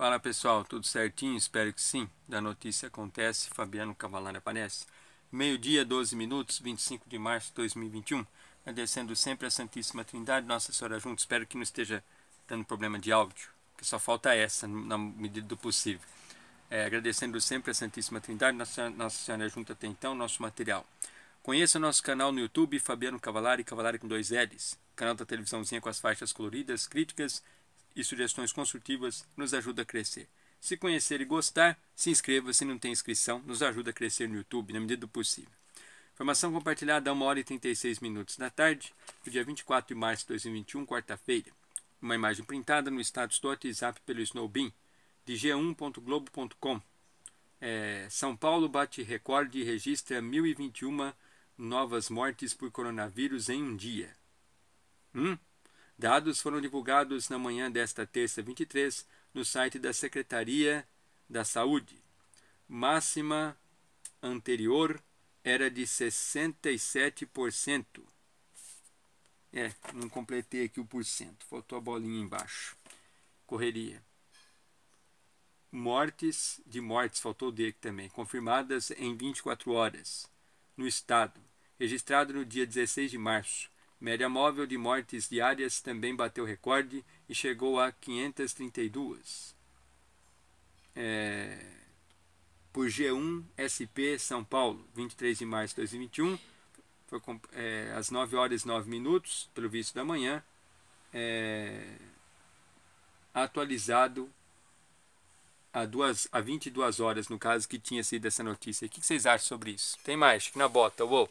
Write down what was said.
Fala pessoal, tudo certinho? Espero que sim. Da notícia acontece, Fabiano Cavalari aparece. Meio-dia, 12 minutos, 25 de março de 2021. Agradecendo sempre a Santíssima Trindade, Nossa Senhora junto. Espero que não esteja dando problema de áudio, que só falta essa na medida do possível. É, agradecendo sempre a Santíssima Trindade, Nossa, Senhora junto até então, nosso material. Conheça o nosso canal no YouTube, Fabiano Cavalari, Cavalari com dois L's. Canal da televisãozinha com as faixas coloridas, críticas e sugestões construtivas nos ajuda a crescer. Se conhecer e gostar, se inscreva. Se não tem inscrição, nos ajuda a crescer no YouTube na medida do possível. Informação compartilhada a 1 hora e 36 minutos da tarde, do dia 24 de março de 2021, quarta-feira. Uma imagem printada no status do WhatsApp pelo Snowbin, de g1.globo.com. É, São Paulo bate recorde e registra 1.021 novas mortes por coronavírus em um dia. Hum? Dados foram divulgados na manhã desta terça 23 no site da Secretaria da Saúde. Máxima anterior era de 67%. É, não completei aqui o porcento, faltou a bolinha embaixo. Correria. Mortes de mortes, faltou o D também, confirmadas em 24 horas no estado, registrado no dia 16 de março. Média móvel de mortes diárias também bateu recorde e chegou a 532. É, por G1 SP São Paulo, 23 de março de 2021, foi é, às 9 horas e 9 minutos, pelo visto da manhã, é, atualizado a, duas, a 22 horas, no caso que tinha sido essa notícia. O que vocês acham sobre isso? Tem mais, que na bota, vou